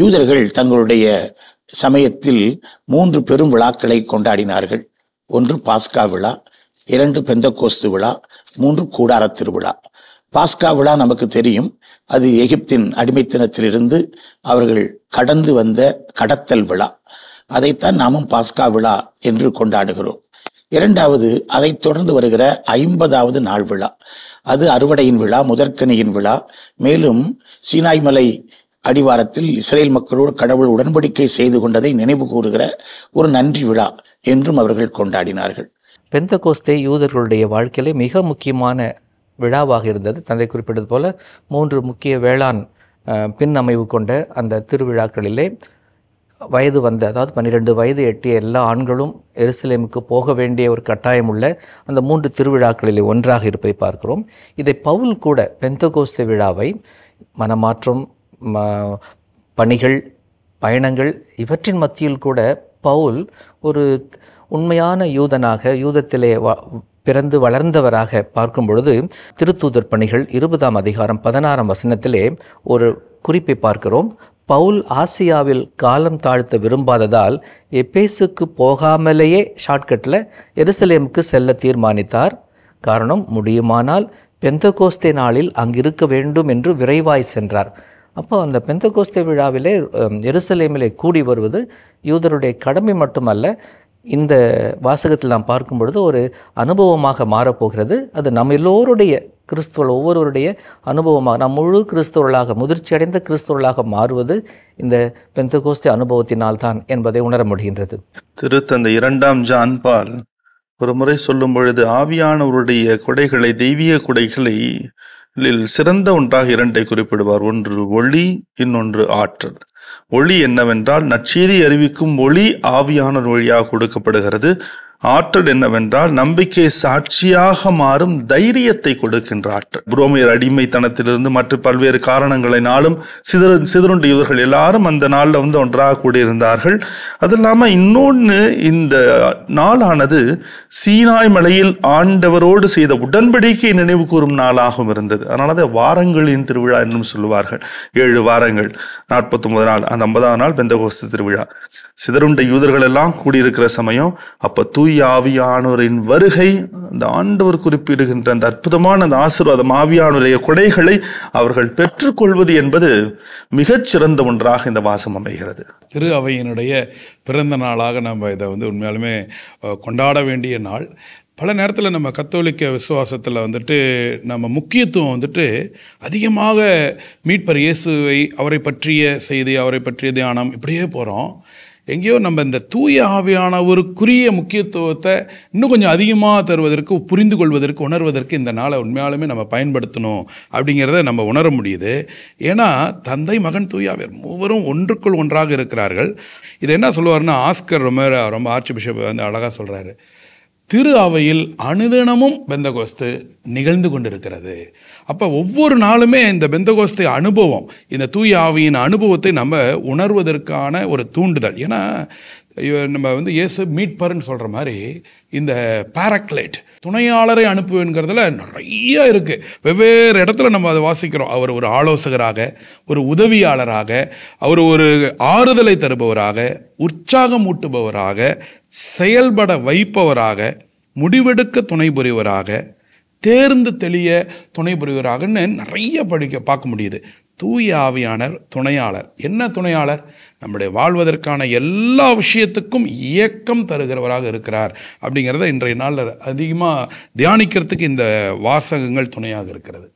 யூதர்கள் தங்களுடைய சமயத்தில் மூன்று பெரும் விழாக்களை கொண்டாடினார்கள் ஒன்று பாஸ்கா விழா இரண்டு பெந்த கோஸ்து விழா மூன்று கூடார திருவிழா பாஸ்கா விழா நமக்கு தெரியும் அது எகிப்தின் அடிமைத்தனத்திலிருந்து அவர்கள் கடந்து வந்த கடத்தல் விழா அதைத்தான் நாமும் பாஸ்கா விழா என்று கொண்டாடுகிறோம் இரண்டாவது அதை தொடர்ந்து வருகிற ஐம்பதாவது நாள் விழா அது அறுவடையின் விழா முதற்கனியின் விழா மேலும் சீனாய்மலை அடிவாரத்தில் இஸ்ரேல் மக்களோடு கடவுள் உடன்படிக்கை செய்து கொண்டதை நினைவு கூறுகிற ஒரு நன்றி விழா என்றும் அவர்கள் கொண்டாடினார்கள் பெந்த கோஸ்தே யூதர்களுடைய வாழ்க்கையிலே மிக முக்கியமான விழாவாக இருந்தது தந்தை குறிப்பிட்டது போல மூன்று முக்கிய வேளாண் பின் அமைவு கொண்ட அந்த திருவிழாக்களிலே வயது வந்த அதாவது பன்னிரெண்டு வயது எட்டிய எல்லா ஆண்களும் எருசலேமுக்கு போக வேண்டிய ஒரு கட்டாயம் உள்ள அந்த மூன்று திருவிழாக்களிலே ஒன்றாக இருப்பதை பார்க்கிறோம் இதை பவுல் கூட பெந்தகோஸ்த விழாவை மனமாற்றம் பணிகள் பயணங்கள் இவற்றின் மத்தியில் கூட பவுல் ஒரு உண்மையான யூதனாக யூதத்திலே பிறந்து வளர்ந்தவராக பார்க்கும் பொழுது திருத்தூதர் பணிகள் இருபதாம் அதிகாரம் பதினாறாம் வசனத்திலே ஒரு குறிப்பை பார்க்கிறோம் பவுல் ஆசியாவில் காலம் தாழ்த்த விரும்பாததால் எபேசுக்கு போகாமலேயே ஷார்ட்கட்டில் எருசலேமுக்கு செல்ல தீர்மானித்தார் காரணம் முடியுமானால் பெந்தகோஸ்தே நாளில் அங்கிருக்க வேண்டும் என்று விரைவாய் சென்றார் அப்போ அந்த பெந்த கோஸ்தே விழாவிலே எருசலேமிலே கூடி வருவது யூதருடைய கடமை மட்டுமல்ல இந்த வாசகத்தில் நாம் பார்க்கும் பொழுது ஒரு அனுபவமாக மாறப்போகிறது அது நம்ம எல்லோருடைய கிறிஸ்துவ ஒவ்வொருவருடைய அனுபவமாக நம் முழு கிறிஸ்தவர்களாக முதிர்ச்சி அடைந்த கிறிஸ்தவர்களாக மாறுவது இந்த பெந்தகோஸ்தி அனுபவத்தினால் தான் என்பதை உணர முடிகின்றது திருத்தந்த இரண்டாம் ஜான் பால் ஒரு முறை சொல்லும் பொழுது ஆவியானவருடைய கொடைகளை தெய்வீக கொடைகளை சிறந்த ஒன்றாக இரண்டை குறிப்பிடுவார் ஒன்று ஒளி இன்னொன்று ஆற்றல் ஒளி என்னவென்றால் நற்செய்தி அறிவிக்கும் ஒளி ஆவியான வழியாக கொடுக்கப்படுகிறது ஆற்றல் என்னவென்றால் நம்பிக்கை சாட்சியாக மாறும் தைரியத்தை கொடுக்கின்ற ஆற்றல் புரோமியர் அடிமைத்தனத்திலிருந்து மற்ற பல்வேறு காரணங்களினாலும் சிதற இவர்கள் எல்லாரும் அந்த நாளில் வந்து ஒன்றாக கூடியிருந்தார்கள் அது இல்லாமல் இன்னொன்று இந்த நாளானது சீனாய் மலையில் ஆண்டவரோடு செய்த உடன்படிக்கை நினைவு கூறும் நாளாகவும் இருந்தது அதனால தான் வாரங்களின் திருவிழா என்றும் சொல்லுவார்கள் ஏழு வாரங்கள் நாற்பத்தொம்பது நாள் அந்த ஐம்பதாவது நாள் பெந்தகோஸ்து திருவிழா சிதறுண்ட யூதர்கள் எல்லாம் கூடியிருக்கிற சமயம் அப்போ தூய் ஆவியானோரின் வருகை அந்த ஆண்டவர் குறிப்பிடுகின்ற அந்த அற்புதமான அந்த ஆசீர்வாதம் ஆவியானுடைய கொடைகளை அவர்கள் பெற்றுக்கொள்வது என்பது மிகச் சிறந்த ஒன்றாக இந்த வாசம் அமைகிறது திரு அவையினுடைய பிறந்த நாளாக நம்ம இதை வந்து உண்மையாலுமே கொண்டாட வேண்டிய நாள் பல நேரத்தில் நம்ம கத்தோலிக்க விசுவாசத்தில் வந்துட்டு நம்ம முக்கியத்துவம் வந்துட்டு அதிகமாக மீட்பர் இயேசுவை அவரை பற்றிய செய்தி அவரை பற்றிய தியானம் இப்படியே போகிறோம் எங்கேயோ நம்ம இந்த தூய ஆவியானவருக்குரிய முக்கியத்துவத்தை இன்னும் கொஞ்சம் அதிகமாக தருவதற்கு புரிந்து கொள்வதற்கு உணர்வதற்கு இந்த நாளை உண்மையாலுமே நம்ம பயன்படுத்தணும் அப்படிங்கிறத நம்ம உணர முடியுது ஏன்னா தந்தை மகன் தூயாவியர் மூவரும் ஒன்றுக்குள் ஒன்றாக இருக்கிறார்கள் இதை என்ன சொல்லுவார்னா ஆஸ்கர் ரொம்ப ரொம்ப ஆர்ச்சி பிஷப் வந்து அழகாக சொல்கிறாரு திரு அவையில் அனுதினமும் பெந்தகோஸ்து நிகழ்ந்து கொண்டிருக்கிறது அப்போ ஒவ்வொரு நாளுமே இந்த பெந்தகோஸ்து அனுபவம் இந்த தூய ஆவியின் அனுபவத்தை நம்ம உணர்வதற்கான ஒரு தூண்டுதல் ஏன்னா நம்ம வந்து இயேசு மீட்பாருன்னு சொல்கிற மாதிரி இந்த பேரக்லேட் துணையாளரை அனுப்புவேங்கிறதுல நிறைய இருக்குது வெவ்வேறு இடத்துல நம்ம அதை வாசிக்கிறோம் அவர் ஒரு ஆலோசகராக ஒரு உதவியாளராக அவர் ஒரு ஆறுதலை தருபவராக உற்சாகம் ஊட்டுபவராக செயல்பட வைப்பவராக முடிவெடுக்க துணை புரிவராக தேர்ந்து தெளிய துணை புரிவராகன்னு நிறைய படிக்க பார்க்க முடியுது தூய ஆவியானர் துணையாளர் என்ன துணையாளர் நம்முடைய வாழ்வதற்கான எல்லா விஷயத்துக்கும் இயக்கம் தருகிறவராக இருக்கிறார் அப்படிங்கிறத இன்றைய நாளில் அதிகமாக தியானிக்கிறதுக்கு இந்த வாசகங்கள் துணையாக இருக்கிறது